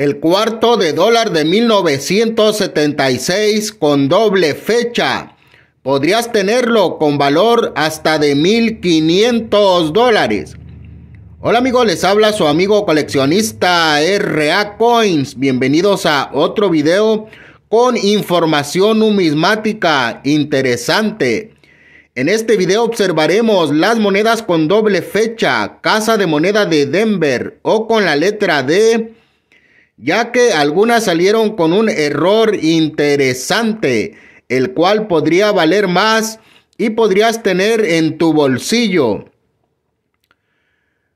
El cuarto de dólar de 1976 con doble fecha. Podrías tenerlo con valor hasta de 1.500 dólares. Hola amigos, les habla su amigo coleccionista RA Coins. Bienvenidos a otro video con información numismática interesante. En este video observaremos las monedas con doble fecha, Casa de Moneda de Denver o con la letra D ya que algunas salieron con un error interesante, el cual podría valer más y podrías tener en tu bolsillo.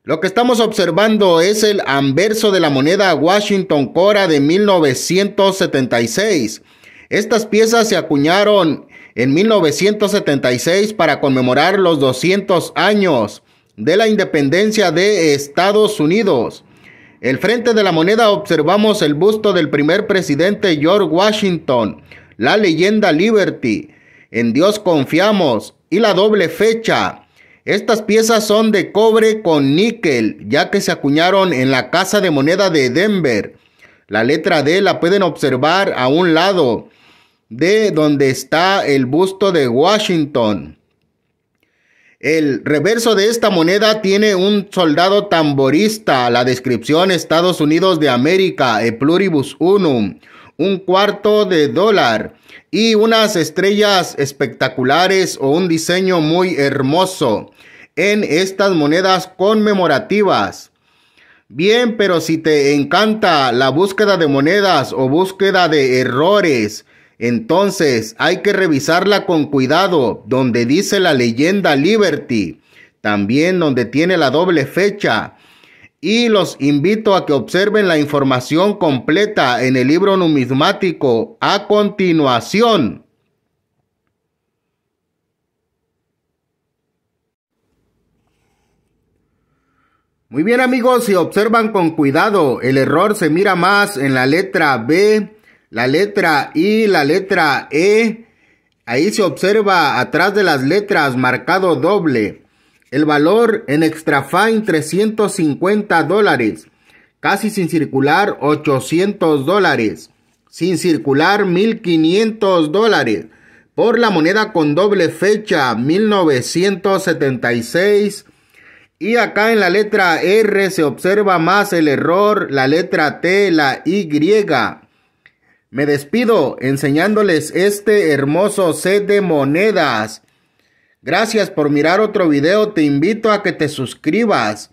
Lo que estamos observando es el anverso de la moneda Washington Cora de 1976. Estas piezas se acuñaron en 1976 para conmemorar los 200 años de la independencia de Estados Unidos. El frente de la moneda observamos el busto del primer presidente George Washington, la leyenda Liberty, En Dios confiamos y la doble fecha. Estas piezas son de cobre con níquel, ya que se acuñaron en la Casa de Moneda de Denver. La letra D la pueden observar a un lado de donde está el busto de Washington. El reverso de esta moneda tiene un soldado tamborista. La descripción Estados Unidos de América, e pluribus unum, un cuarto de dólar y unas estrellas espectaculares o un diseño muy hermoso en estas monedas conmemorativas. Bien, pero si te encanta la búsqueda de monedas o búsqueda de errores, entonces hay que revisarla con cuidado, donde dice la leyenda Liberty, también donde tiene la doble fecha. Y los invito a que observen la información completa en el libro numismático a continuación. Muy bien amigos, si observan con cuidado, el error se mira más en la letra B la letra I, la letra E, ahí se observa atrás de las letras marcado doble. El valor en Extrafine 350 dólares. Casi sin circular 800 dólares. Sin circular 1500 dólares. Por la moneda con doble fecha 1976. Y acá en la letra R se observa más el error, la letra T, la Y. Me despido enseñándoles este hermoso set de monedas. Gracias por mirar otro video. Te invito a que te suscribas.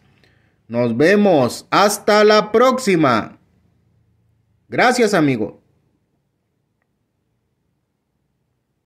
Nos vemos. Hasta la próxima. Gracias, amigo.